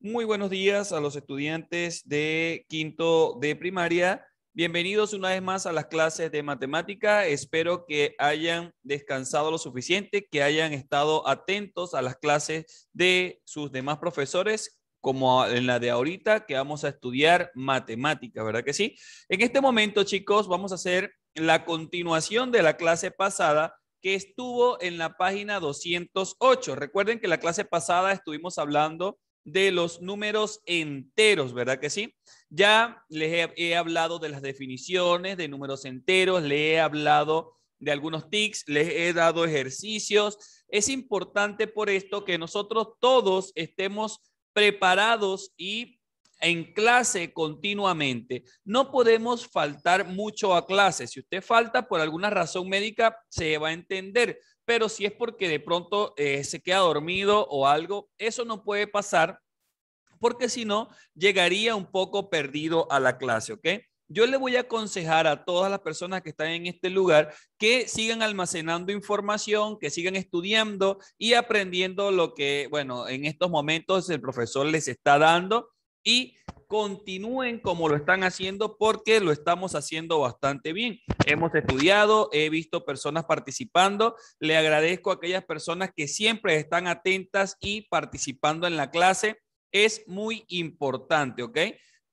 Muy buenos días a los estudiantes de quinto de primaria. Bienvenidos una vez más a las clases de matemática. Espero que hayan descansado lo suficiente, que hayan estado atentos a las clases de sus demás profesores, como en la de ahorita, que vamos a estudiar matemática, ¿verdad que sí? En este momento, chicos, vamos a hacer la continuación de la clase pasada que estuvo en la página 208. Recuerden que la clase pasada estuvimos hablando de los números enteros, ¿verdad que sí? Ya les he, hablado de las definiciones de números enteros, les he hablado de algunos tics, les he dado ejercicios. Es importante por esto que nosotros todos estemos preparados y en clase continuamente. No podemos faltar mucho a clase. Si usted falta por alguna razón médica, se va a entender. Pero si es porque de pronto eh, se queda dormido o algo, eso no puede pasar porque si no, llegaría un poco perdido a la clase, ¿ok? Yo le voy a aconsejar a todas las personas que están en este lugar que sigan almacenando información, que sigan estudiando y aprendiendo lo que, bueno, en estos momentos el profesor les está dando y continúen como lo están haciendo porque lo estamos haciendo bastante bien. Hemos estudiado, he visto personas participando, le agradezco a aquellas personas que siempre están atentas y participando en la clase. Es muy importante, ¿ok?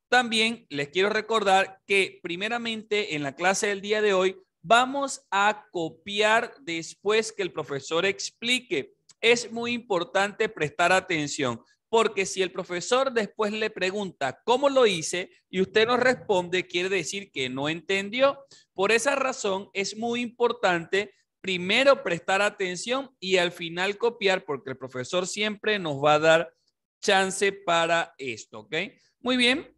También les quiero recordar que primeramente en la clase del día de hoy vamos a copiar después que el profesor explique. Es muy importante prestar atención porque si el profesor después le pregunta cómo lo hice y usted no responde, quiere decir que no entendió. Por esa razón es muy importante primero prestar atención y al final copiar, porque el profesor siempre nos va a dar chance para esto, ¿ok? Muy bien.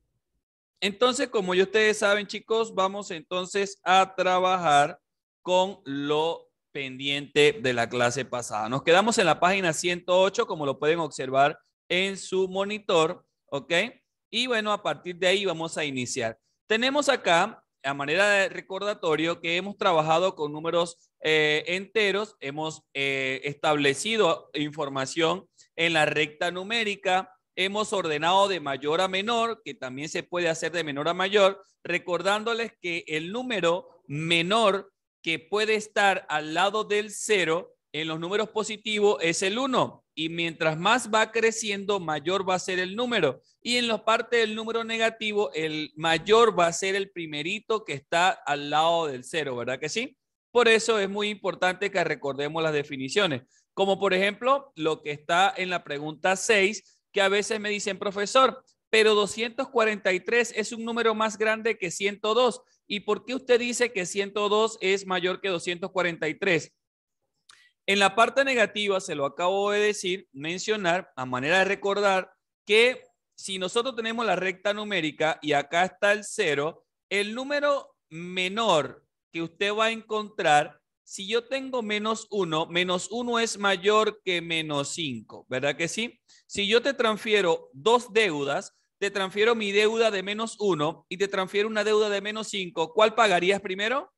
Entonces, como ya ustedes saben, chicos, vamos entonces a trabajar con lo pendiente de la clase pasada. Nos quedamos en la página 108, como lo pueden observar en su monitor, ¿ok? Y bueno, a partir de ahí vamos a iniciar. Tenemos acá, a manera de recordatorio, que hemos trabajado con números eh, enteros, hemos eh, establecido información en la recta numérica, hemos ordenado de mayor a menor, que también se puede hacer de menor a mayor, recordándoles que el número menor que puede estar al lado del cero en los números positivos es el 1 y mientras más va creciendo, mayor va a ser el número. Y en la parte del número negativo, el mayor va a ser el primerito que está al lado del 0, ¿verdad que sí? Por eso es muy importante que recordemos las definiciones, como por ejemplo lo que está en la pregunta 6, que a veces me dicen, profesor, pero 243 es un número más grande que 102. ¿Y por qué usted dice que 102 es mayor que 243? En la parte negativa, se lo acabo de decir, mencionar, a manera de recordar, que si nosotros tenemos la recta numérica y acá está el cero, el número menor que usted va a encontrar, si yo tengo menos uno, menos uno es mayor que menos 5, ¿verdad que sí? Si yo te transfiero dos deudas, te transfiero mi deuda de menos uno y te transfiero una deuda de menos 5, ¿cuál pagarías primero?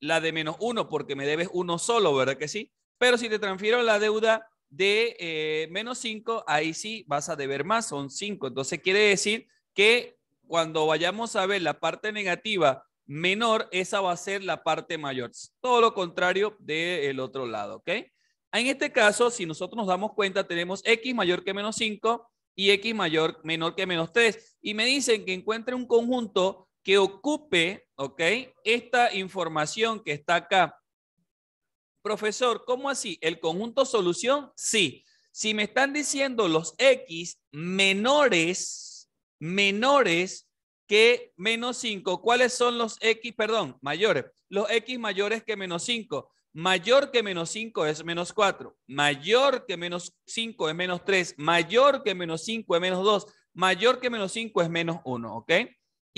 la de menos uno porque me debes uno solo, ¿verdad que sí? Pero si te transfiero la deuda de eh, menos 5, ahí sí vas a deber más, son 5. Entonces quiere decir que cuando vayamos a ver la parte negativa menor, esa va a ser la parte mayor. Todo lo contrario del otro lado, ¿ok? En este caso, si nosotros nos damos cuenta, tenemos x mayor que menos 5 y x mayor menor que menos 3. Y me dicen que encuentre un conjunto que ocupe, ¿ok? Esta información que está acá. Profesor, ¿cómo así? ¿El conjunto solución? Sí. Si me están diciendo los X menores, menores que menos 5, ¿cuáles son los X, perdón, mayores? Los X mayores que menos 5. Mayor que menos 5 es menos 4. Mayor que menos 5 es menos 3. Mayor que menos 5 es menos 2. Mayor que menos 5 es menos 1, ¿ok?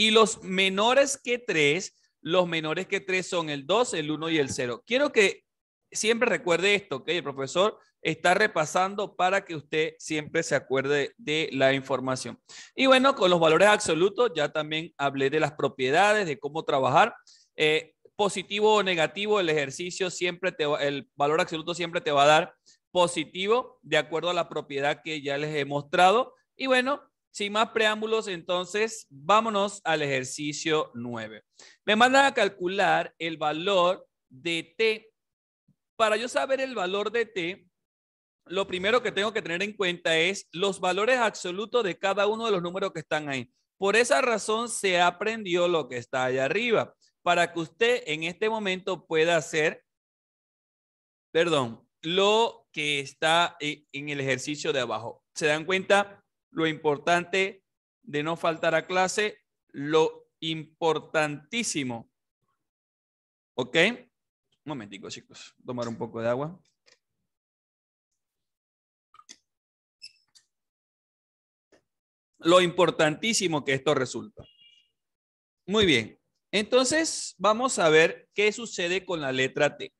Y los menores que tres los menores que tres son el 2, el 1 y el 0. Quiero que siempre recuerde esto, que el profesor está repasando para que usted siempre se acuerde de la información. Y bueno, con los valores absolutos, ya también hablé de las propiedades, de cómo trabajar. Eh, positivo o negativo, el ejercicio siempre te el valor absoluto siempre te va a dar positivo de acuerdo a la propiedad que ya les he mostrado. Y bueno, sin más preámbulos, entonces vámonos al ejercicio 9. Me mandan a calcular el valor de T. Para yo saber el valor de T, lo primero que tengo que tener en cuenta es los valores absolutos de cada uno de los números que están ahí. Por esa razón se aprendió lo que está allá arriba, para que usted en este momento pueda hacer, perdón, lo que está eh, en el ejercicio de abajo. ¿Se dan cuenta? lo importante de no faltar a clase, lo importantísimo. ¿Ok? Un momentico, chicos. Tomar un poco de agua. Lo importantísimo que esto resulta. Muy bien. Entonces, vamos a ver qué sucede con la letra T.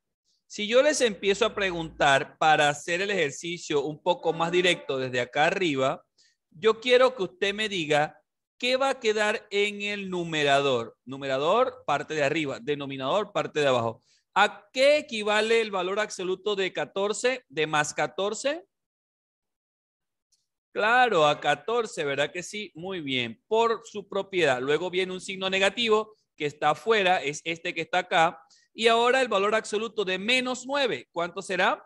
Si yo les empiezo a preguntar para hacer el ejercicio un poco más directo desde acá arriba, yo quiero que usted me diga qué va a quedar en el numerador. Numerador, parte de arriba, denominador, parte de abajo. ¿A qué equivale el valor absoluto de 14, de más 14? Claro, a 14, ¿verdad que sí? Muy bien, por su propiedad. Luego viene un signo negativo que está afuera, es este que está acá. Y ahora el valor absoluto de menos 9, ¿cuánto será?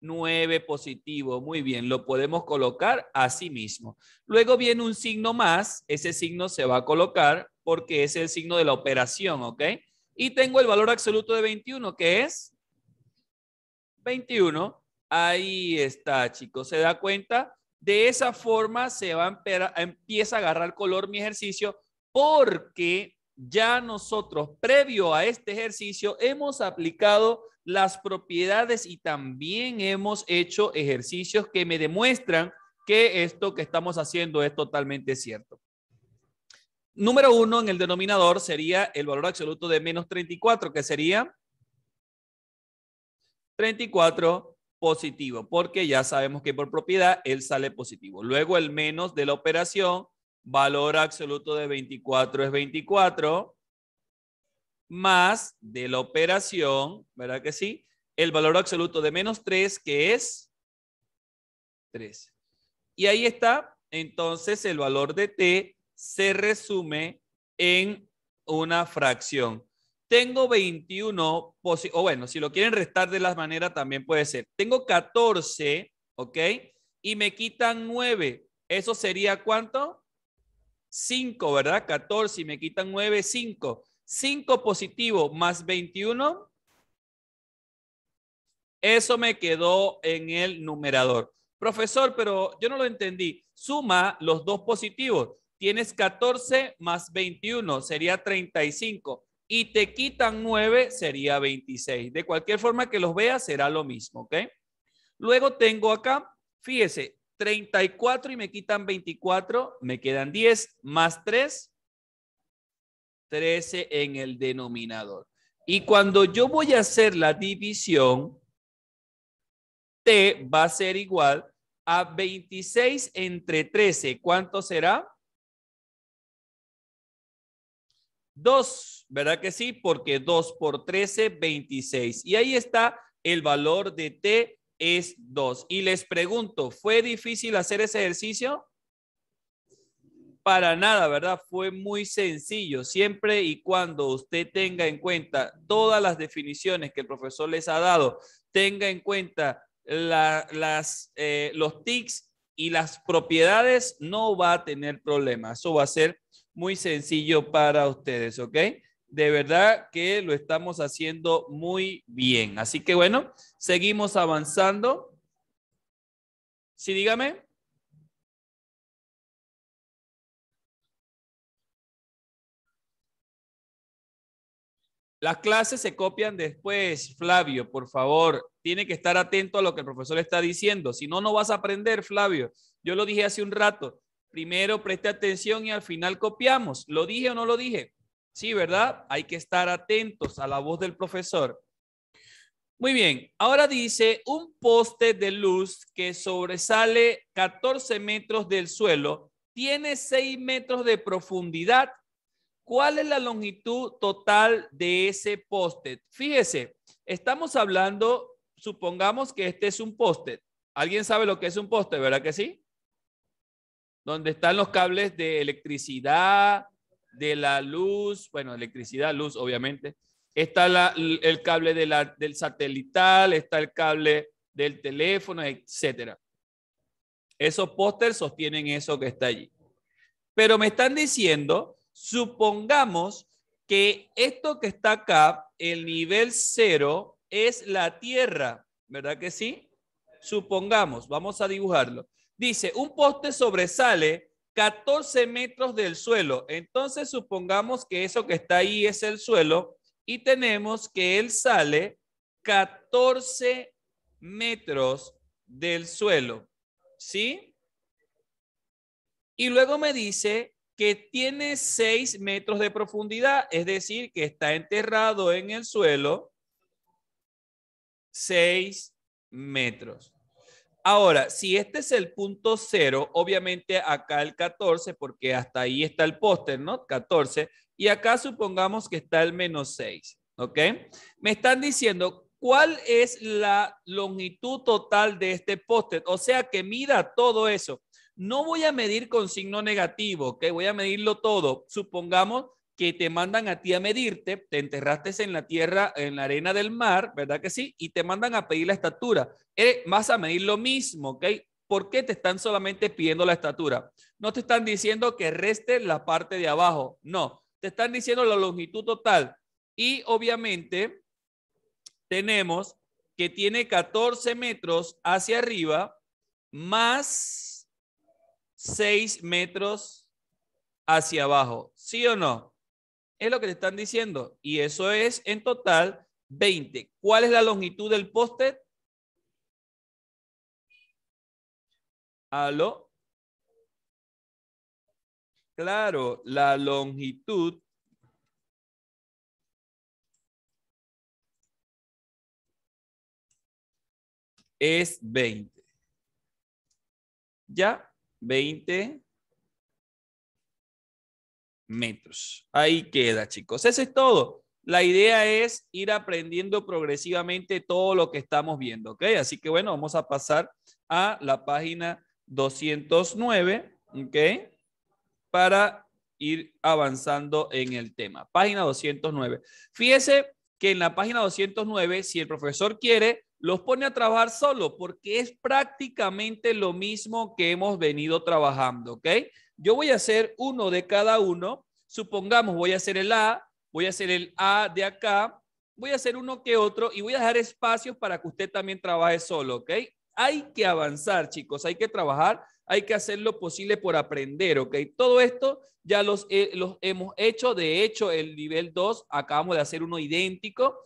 9 positivo. Muy bien, lo podemos colocar así mismo. Luego viene un signo más. Ese signo se va a colocar porque es el signo de la operación, ¿ok? Y tengo el valor absoluto de 21, que es 21. Ahí está, chicos. ¿Se da cuenta? De esa forma se va empieza a agarrar color mi ejercicio porque ya nosotros, previo a este ejercicio, hemos aplicado las propiedades y también hemos hecho ejercicios que me demuestran que esto que estamos haciendo es totalmente cierto. Número uno en el denominador sería el valor absoluto de menos 34, que sería 34 positivo, porque ya sabemos que por propiedad él sale positivo. Luego el menos de la operación valor absoluto de 24 es 24, más de la operación, ¿verdad que sí? El valor absoluto de menos 3, que es 3. Y ahí está, entonces el valor de t se resume en una fracción. Tengo 21, o bueno, si lo quieren restar de las maneras también puede ser. Tengo 14, ¿ok? Y me quitan 9. ¿Eso sería cuánto? 5, ¿verdad? 14 y me quitan 9, 5. 5 positivo más 21. Eso me quedó en el numerador. Profesor, pero yo no lo entendí. Suma los dos positivos. Tienes 14 más 21, sería 35. Y te quitan 9, sería 26. De cualquier forma que los veas, será lo mismo, ¿ok? Luego tengo acá, fíjese, 34 y me quitan 24, me quedan 10 más 3, 13 en el denominador. Y cuando yo voy a hacer la división, T va a ser igual a 26 entre 13. ¿Cuánto será? 2, ¿verdad que sí? Porque 2 por 13, 26. Y ahí está el valor de T es dos. Y les pregunto, ¿fue difícil hacer ese ejercicio? Para nada, ¿verdad? Fue muy sencillo. Siempre y cuando usted tenga en cuenta todas las definiciones que el profesor les ha dado, tenga en cuenta las, eh, los tics y las propiedades, no va a tener problemas. Eso va a ser muy sencillo para ustedes, ¿ok? de verdad que lo estamos haciendo muy bien. Así que bueno, seguimos avanzando. Sí, dígame. Las clases se copian después, Flavio, por favor. Tiene que estar atento a lo que el profesor está diciendo. Si no, no vas a aprender, Flavio. Yo lo dije hace un rato. Primero preste atención y al final copiamos. ¿Lo dije o no lo dije? Sí, ¿verdad? Hay que estar atentos a la voz del profesor. Muy bien, ahora dice un poste de luz que sobresale 14 metros del suelo, tiene 6 metros de profundidad. ¿Cuál es la longitud total de ese poste? Fíjese, estamos hablando, supongamos que este es un poste. ¿Alguien sabe lo que es un poste, verdad que sí? Donde están los cables de electricidad, de la luz, bueno, electricidad, luz, obviamente. Está el cable del satelital, está el cable del teléfono, etcétera. Esos pósters sostienen eso que está allí. Pero me están diciendo, supongamos que esto que está acá, el nivel cero, es la Tierra, ¿verdad que sí? Supongamos, vamos a dibujarlo. Dice, un poste sobresale 14 metros del suelo. Entonces supongamos que eso que está ahí es el suelo y tenemos que él sale 14 metros del suelo. ¿Sí? Y luego me dice que tiene 6 metros de profundidad, es decir, que está enterrado en el suelo 6 metros. Ahora, si este es el punto cero, obviamente acá el 14, porque hasta ahí está el póster, ¿no? 14. Y acá supongamos que está el menos 6, ¿ok? Me están diciendo, ¿cuál es la longitud total de este póster? O sea, que mida todo eso. No voy a medir con signo negativo, ¿ok? Voy a medirlo todo. Supongamos que te mandan a ti a medirte, te enterraste en la tierra, en la arena del mar, ¿verdad que sí? Y te mandan a pedir la estatura. Eh, vas a medir lo mismo, ¿ok? ¿Por qué te están solamente pidiendo la estatura? No te están diciendo que reste la parte de abajo, no, te están diciendo la longitud total. Y obviamente tenemos que tiene 14 metros hacia arriba más 6 metros hacia abajo, ¿sí o no? es lo que te están diciendo. Y eso es en total 20. ¿Cuál es la longitud del poste? ¿Aló? Claro, la longitud es 20. ¿Ya? 20 metros. Ahí queda, chicos. Eso es todo. La idea es ir aprendiendo progresivamente todo lo que estamos viendo, ¿ok? Así que bueno, vamos a pasar a la página 209, ¿ok? Para ir avanzando en el tema. Página 209. Fíjese que en la página 209, si el profesor quiere, los pone a trabajar solo, porque es prácticamente lo mismo que hemos venido trabajando, ¿ok? Yo voy a hacer uno de cada uno. Supongamos, voy a hacer el A, voy a hacer el A de acá, voy a hacer uno que otro y voy a dejar espacios para que usted también trabaje solo, ¿ok? Hay que avanzar, chicos, hay que trabajar, hay que hacer lo posible por aprender, ¿ok? Todo esto ya los, los hemos hecho, de hecho, el nivel 2, acabamos de hacer uno idéntico.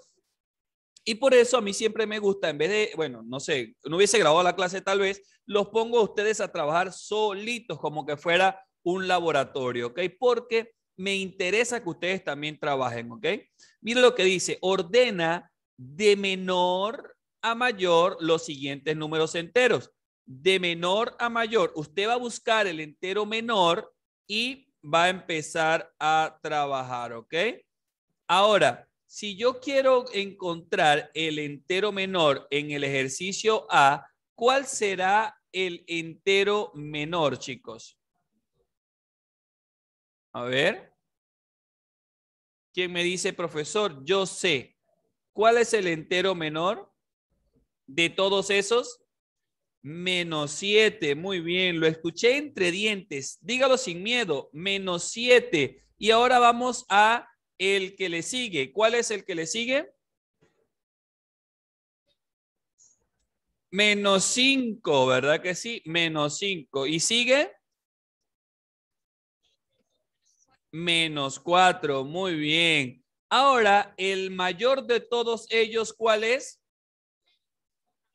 Y por eso a mí siempre me gusta, en vez de, bueno, no sé, no hubiese grabado la clase tal vez, los pongo a ustedes a trabajar solitos, como que fuera un laboratorio, ¿ok? Porque me interesa que ustedes también trabajen, ¿ok? Mira lo que dice, ordena de menor a mayor los siguientes números enteros. De menor a mayor, usted va a buscar el entero menor y va a empezar a trabajar, ¿ok? Ahora, si yo quiero encontrar el entero menor en el ejercicio A, ¿Cuál será el entero menor, chicos? A ver. ¿Quién me dice, profesor? Yo sé. ¿Cuál es el entero menor de todos esos? Menos 7. Muy bien, lo escuché entre dientes. Dígalo sin miedo. Menos 7. Y ahora vamos a el que le sigue. ¿Cuál es el que le sigue? menos 5, ¿verdad que sí? Menos 5. ¿Y sigue? Menos 4, muy bien. Ahora, el mayor de todos ellos, ¿cuál es?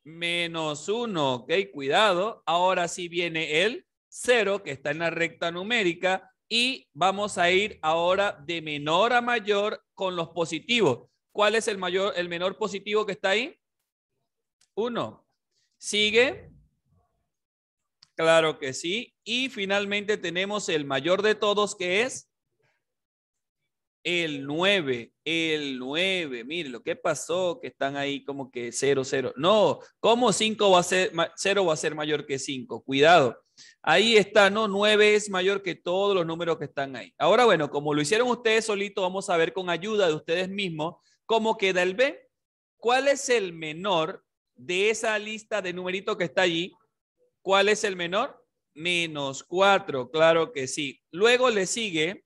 Menos 1, ok, cuidado. Ahora sí viene el 0, que está en la recta numérica. Y vamos a ir ahora de menor a mayor con los positivos. ¿Cuál es el mayor, el menor positivo que está ahí? 1. Sigue. Claro que sí. Y finalmente tenemos el mayor de todos que es el 9, el 9. Miren, lo que pasó, que están ahí como que 0, 0. No, ¿cómo 5 va a ser, 0 va a ser mayor que 5? Cuidado. Ahí está, ¿no? 9 es mayor que todos los números que están ahí. Ahora, bueno, como lo hicieron ustedes solito vamos a ver con ayuda de ustedes mismos cómo queda el B. ¿Cuál es el menor de esa lista de numeritos que está allí, ¿cuál es el menor? Menos 4, claro que sí. Luego le sigue,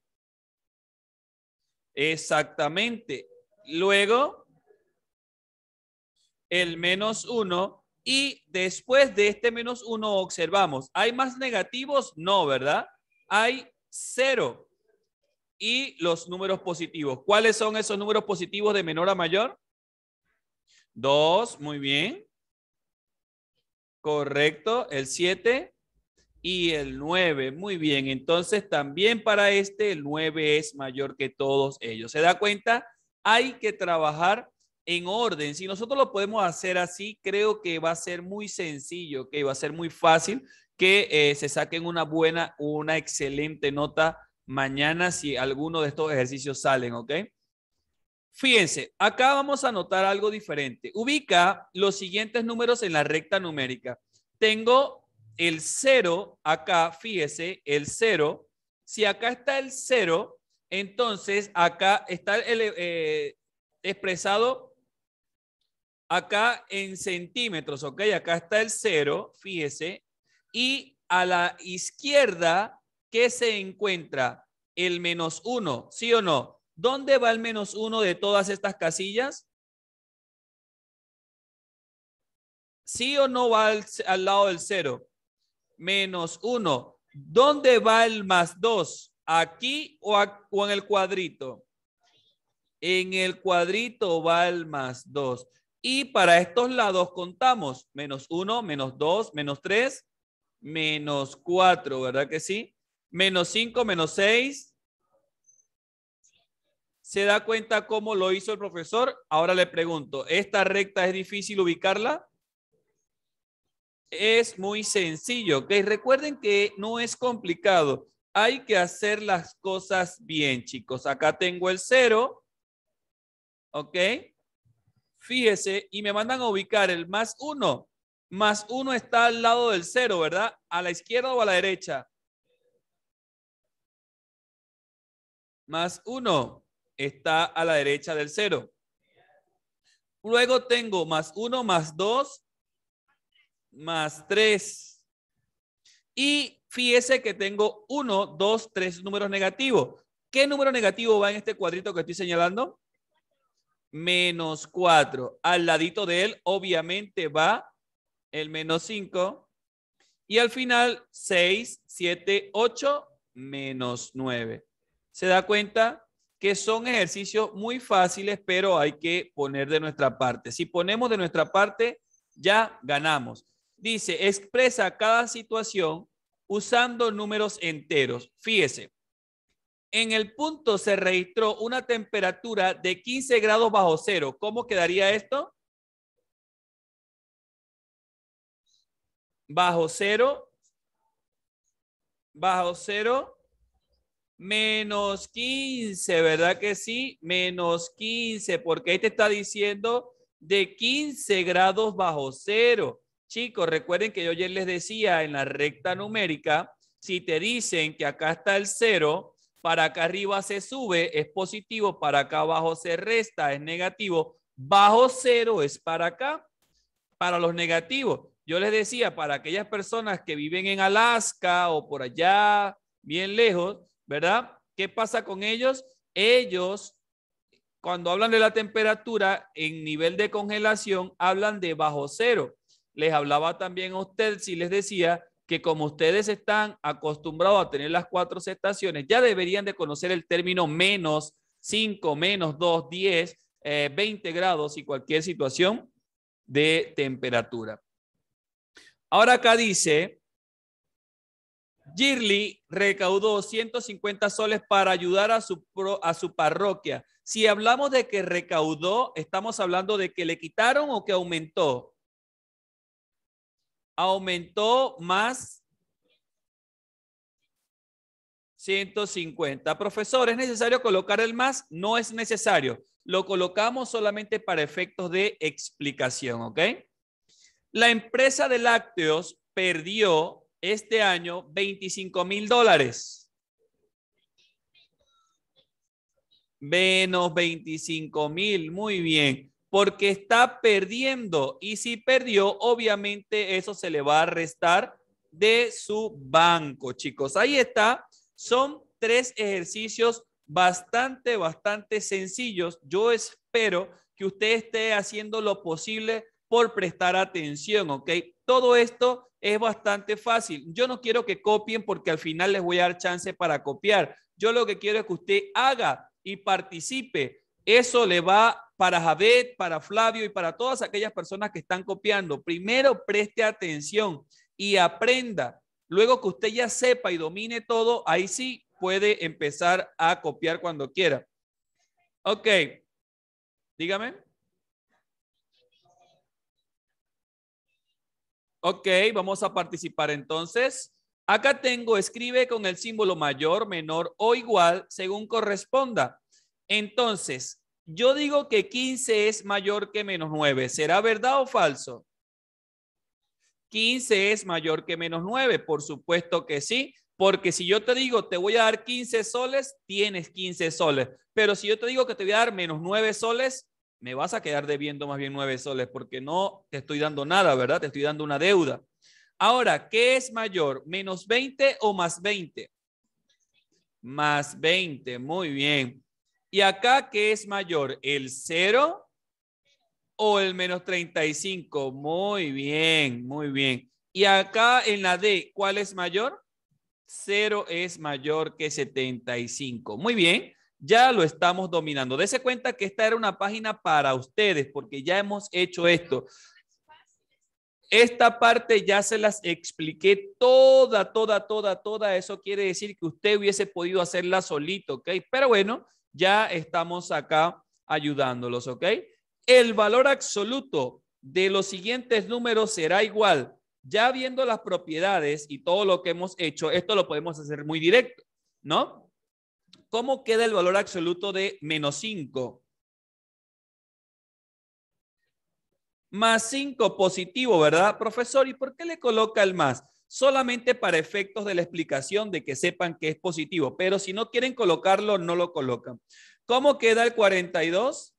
exactamente, luego el menos 1 y después de este menos 1 observamos, ¿hay más negativos? No, ¿verdad? Hay 0 y los números positivos. ¿Cuáles son esos números positivos de menor a mayor? Dos, muy bien. Correcto, el 7 y el 9. Muy bien, entonces también para este el nueve es mayor que todos ellos. ¿Se da cuenta? Hay que trabajar en orden. Si nosotros lo podemos hacer así, creo que va a ser muy sencillo, que va a ser muy fácil que eh, se saquen una buena, una excelente nota mañana si alguno de estos ejercicios salen, ¿ok? Fíjense, acá vamos a notar algo diferente. Ubica los siguientes números en la recta numérica. Tengo el 0 acá, fíjese, el 0. Si acá está el 0, entonces acá está el, eh, eh, expresado acá en centímetros, ¿ok? Acá está el 0, fíjese. Y a la izquierda, ¿qué se encuentra? El menos 1, ¿sí o no? ¿Dónde va el menos uno de todas estas casillas? ¿Sí o no va al, lado del cero? Menos uno. ¿Dónde va el más dos? ¿Aquí o, en el cuadrito? En el cuadrito va el más dos. Y para estos lados contamos menos uno, menos dos, menos tres, menos cuatro, ¿verdad que sí? Menos cinco, menos seis, se da cuenta cómo lo hizo el profesor. Ahora le pregunto, ¿esta recta es difícil ubicarla? Es muy sencillo, ¿ok? Recuerden que no es complicado. Hay que hacer las cosas bien, chicos. Acá tengo el cero, ¿ok? Fíjese, y me mandan a ubicar el más uno. Más uno está al lado del cero, ¿verdad? ¿A la izquierda o a la derecha? Más uno está a la derecha del 0. Luego tengo más 1, más 2, más 3. Y fíjese que tengo 1, 2, 3 números negativos. ¿Qué número negativo va en este cuadrito que estoy señalando? Menos 4. Al ladito de él, obviamente, va el menos 5. Y al final, 6, 7, 8, menos 9. ¿Se da cuenta? que son ejercicios muy fáciles, pero hay que poner de nuestra parte. Si ponemos de nuestra parte, ya ganamos. Dice, expresa cada situación usando números enteros. Fíjese, en el punto se registró una temperatura de 15 grados bajo cero. ¿Cómo quedaría esto? Bajo cero. Bajo cero menos 15, ¿verdad que sí? Menos 15, porque ahí te está diciendo de 15 grados bajo cero. Chicos, recuerden que yo ayer les decía en la recta numérica, si te dicen que acá está el cero, para acá arriba se sube, es positivo, para acá abajo se resta, es negativo, bajo cero es para acá, para los negativos. Yo les decía, para aquellas personas que viven en Alaska o por allá, bien lejos, ¿verdad? ¿Qué pasa con ellos? Ellos, cuando hablan de la temperatura en nivel de congelación, hablan de bajo cero. Les hablaba también a ustedes si les decía que como ustedes están acostumbrados a tener las cuatro estaciones, ya deberían de conocer el término menos 5, menos 2, 10, 20 grados y cualquier situación de temperatura. Ahora acá dice, Girly recaudó 150 soles para ayudar a su, a su parroquia. Si hablamos de que recaudó, estamos hablando de que le quitaron o que aumentó. Aumentó más 150. Profesor, ¿es necesario colocar el más? No es necesario. Lo colocamos solamente para efectos de explicación, ¿ok? La empresa de lácteos perdió este año 25 mil dólares. Menos 25 mil, muy bien, porque está perdiendo y si perdió, obviamente eso se le va a restar de su banco, chicos. Ahí está, son tres ejercicios bastante, bastante sencillos. Yo espero que usted esté haciendo lo posible por prestar atención, ¿ok? Todo esto es bastante fácil. Yo no quiero que copien porque al final les voy a dar chance para copiar. Yo lo que quiero es que usted haga y participe. Eso le va para Javed, para Flavio y para todas aquellas personas que están copiando. Primero preste atención y aprenda. Luego que usted ya sepa y domine todo, ahí sí puede empezar a copiar cuando quiera. Ok. Dígame. Ok, vamos a participar entonces. Acá tengo, escribe con el símbolo mayor, menor o igual según corresponda. Entonces, yo digo que 15 es mayor que menos 9. ¿Será verdad o falso? 15 es mayor que menos 9. Por supuesto que sí, porque si yo te digo te voy a dar 15 soles, tienes 15 soles. Pero si yo te digo que te voy a dar menos 9 soles, me vas a quedar debiendo más bien nueve soles porque no te estoy dando nada, ¿verdad? Te estoy dando una deuda. Ahora, ¿qué es mayor? ¿Menos 20 o más 20? Más 20, muy bien. ¿Y acá qué es mayor? ¿El 0 o el menos 35? Muy bien, muy bien. Y acá en la D, ¿cuál es mayor? 0 es mayor que 75. Muy bien ya lo estamos dominando. Dese cuenta que esta era una página para ustedes, porque ya hemos hecho esto. Esta parte ya se las expliqué toda, toda, toda, toda. Eso quiere decir que usted hubiese podido hacerla solito, ¿ok? Pero bueno, ya estamos acá ayudándolos, ¿ok? El valor absoluto de los siguientes números será igual. Ya viendo las propiedades y todo lo que hemos hecho, esto lo podemos hacer muy directo, ¿no? ¿Cómo queda el valor absoluto de menos 5? Más 5 positivo, ¿verdad, profesor? ¿Y por qué le coloca el más? Solamente para efectos de la explicación de que sepan que es positivo, pero si no quieren colocarlo, no lo colocan. ¿Cómo queda el 42?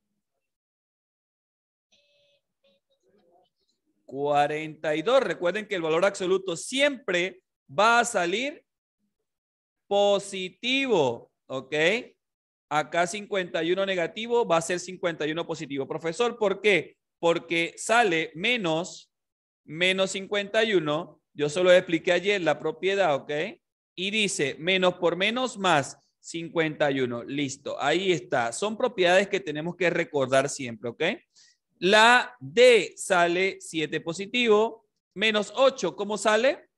42. Recuerden que el valor absoluto siempre va a salir positivo. ¿ok? Acá 51 negativo va a ser 51 positivo. Profesor, ¿por qué? Porque sale menos, menos 51. Yo solo expliqué ayer la propiedad, ¿ok? Y dice menos por menos más 51. Listo, ahí está. Son propiedades que tenemos que recordar siempre, ¿ok? La D sale 7 positivo, menos 8, ¿cómo sale?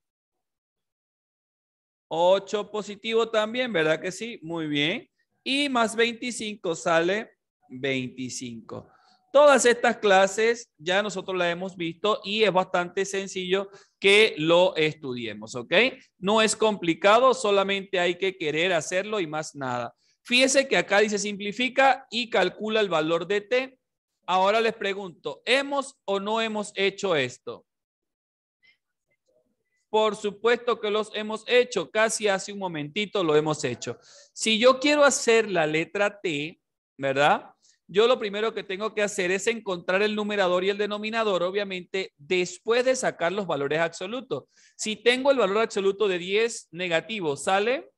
8 positivo también, ¿verdad que sí? Muy bien. Y más 25 sale 25. Todas estas clases ya nosotros las hemos visto y es bastante sencillo que lo estudiemos, ¿ok? No es complicado, solamente hay que querer hacerlo y más nada. Fíjese que acá dice simplifica y calcula el valor de t. Ahora les pregunto, ¿hemos o no hemos hecho esto? Por supuesto que los hemos hecho, casi hace un momentito lo hemos hecho. Si yo quiero hacer la letra T, ¿verdad? Yo lo primero que tengo que hacer es encontrar el numerador y el denominador, obviamente, después de sacar los valores absolutos. Si tengo el valor absoluto de 10 negativo, sale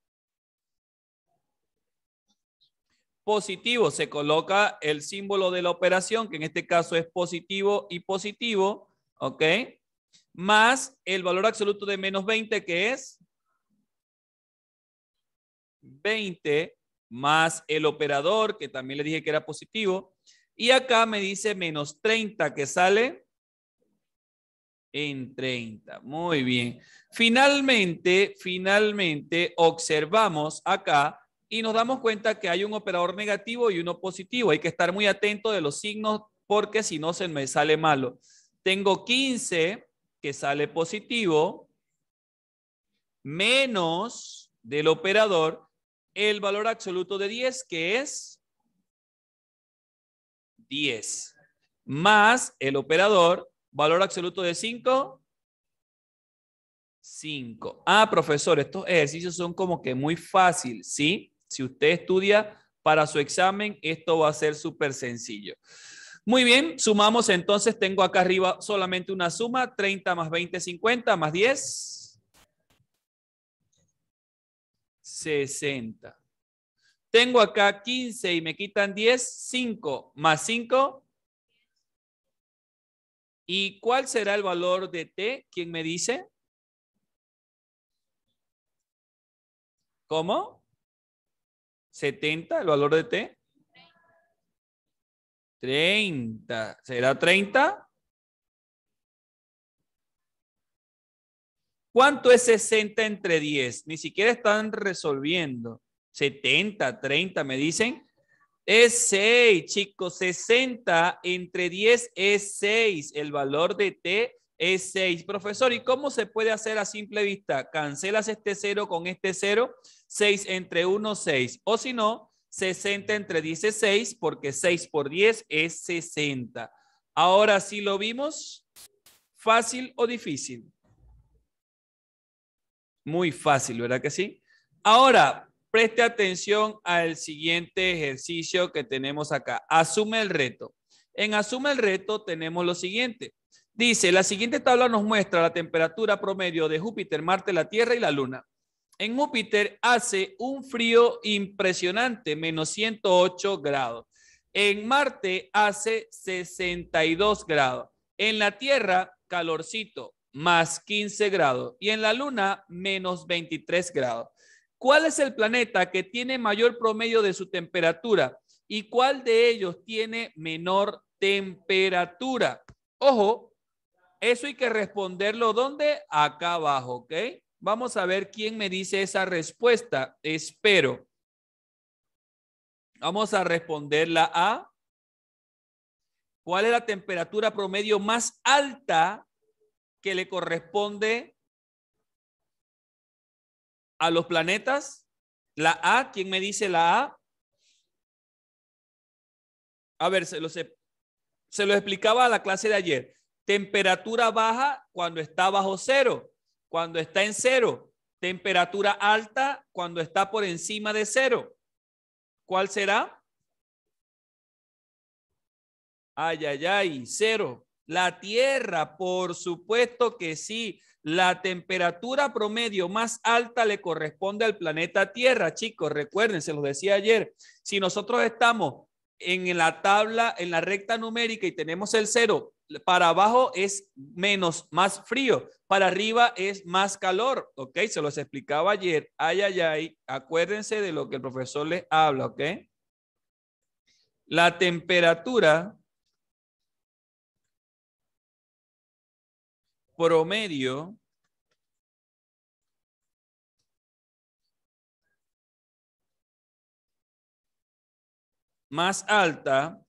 positivo, se coloca el símbolo de la operación, que en este caso es positivo y positivo, ¿ok? más el valor absoluto de menos 20, que es 20, más el operador, que también le dije que era positivo. Y acá me dice menos 30, que sale en 30. Muy bien. Finalmente, finalmente observamos acá y nos damos cuenta que hay un operador negativo y uno positivo. Hay que estar muy atento de los signos porque si no se me sale malo. Tengo 15 que sale positivo menos del operador el valor absoluto de 10, que es 10, más el operador, valor absoluto de 5, 5. Ah, profesor, estos ejercicios son como que muy fácil, ¿sí? Si usted estudia para su examen, esto va a ser súper sencillo. Muy bien, sumamos entonces, tengo acá arriba solamente una suma, 30 más 20, 50 más 10, 60. Tengo acá 15 y me quitan 10, 5 más 5. ¿Y cuál será el valor de T? ¿Quién me dice? ¿Cómo? ¿70 el valor de T? 30. ¿Será 30? ¿Cuánto es 60 entre 10? Ni siquiera están resolviendo. 70, 30, me dicen. Es 6, chicos. 60 entre 10 es 6. El valor de T es 6. Profesor, ¿y cómo se puede hacer a simple vista? Cancelas este 0 con este 0. 6 entre 1, 6. O si no, 60 entre 16, porque 6 por 10 es 60. Ahora sí lo vimos. ¿Fácil o difícil? Muy fácil, ¿verdad que sí? Ahora, preste atención al siguiente ejercicio que tenemos acá. Asume el reto. En Asume el reto tenemos lo siguiente. Dice, la siguiente tabla nos muestra la temperatura promedio de Júpiter, Marte, la Tierra y la Luna en Júpiter hace un frío impresionante, menos 108 grados. En Marte hace 62 grados. En la Tierra, calorcito, más 15 grados. Y en la Luna, menos 23 grados. ¿Cuál es el planeta que tiene mayor promedio de su temperatura? ¿Y cuál de ellos tiene menor temperatura? Ojo, eso hay que responderlo ¿dónde? Acá abajo, ¿ok? Vamos a ver quién me dice esa respuesta. Espero. Vamos a responderla a. ¿Cuál es la temperatura promedio más alta que le corresponde a los planetas? La A, ¿quién me dice la A? A ver, se lo, se, se lo explicaba a la clase de ayer. Temperatura baja cuando está bajo cero cuando está en cero, temperatura alta cuando está por encima de cero. ¿Cuál será? Ay, ay, ay, cero. La Tierra, por supuesto que sí. La temperatura promedio más alta le corresponde al planeta Tierra, chicos. Recuerden, se los decía ayer, si nosotros estamos en la tabla, en la recta numérica y tenemos el cero, para abajo es menos, más frío, para arriba es más calor, ¿ok? Se los explicaba ayer, ay, ay, ay, acuérdense de lo que el profesor les habla, ¿ok? La temperatura promedio más alta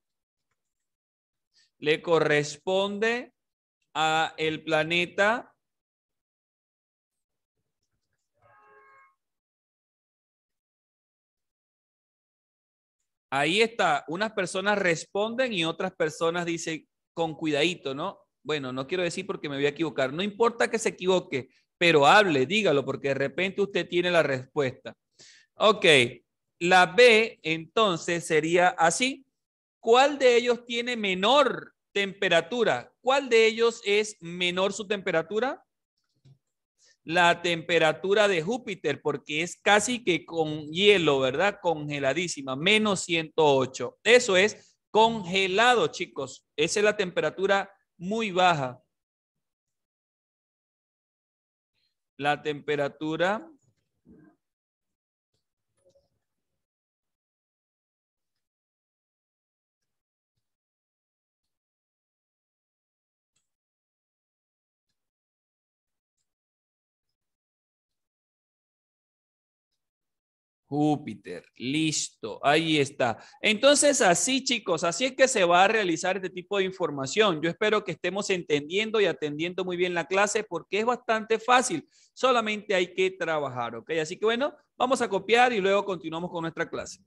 le corresponde a el planeta Ahí está, unas personas responden y otras personas dicen con cuidadito, ¿no? Bueno, no quiero decir porque me voy a equivocar, no importa que se equivoque, pero hable, dígalo, porque de repente usted tiene la respuesta. Ok, la B entonces sería así. ¿Cuál de ellos tiene menor temperatura? ¿Cuál de ellos es menor su temperatura? La temperatura de Júpiter, porque es casi que con hielo, ¿verdad? Congeladísima, menos 108. Eso es congelado, chicos. Esa es la temperatura muy baja. La temperatura Júpiter. Listo, ahí está. Entonces, así chicos, así es que se va a realizar este tipo de información. Yo espero que estemos entendiendo y atendiendo muy bien la clase porque es bastante fácil. Solamente hay que trabajar, ¿ok? Así que bueno, vamos a copiar y luego continuamos con nuestra clase.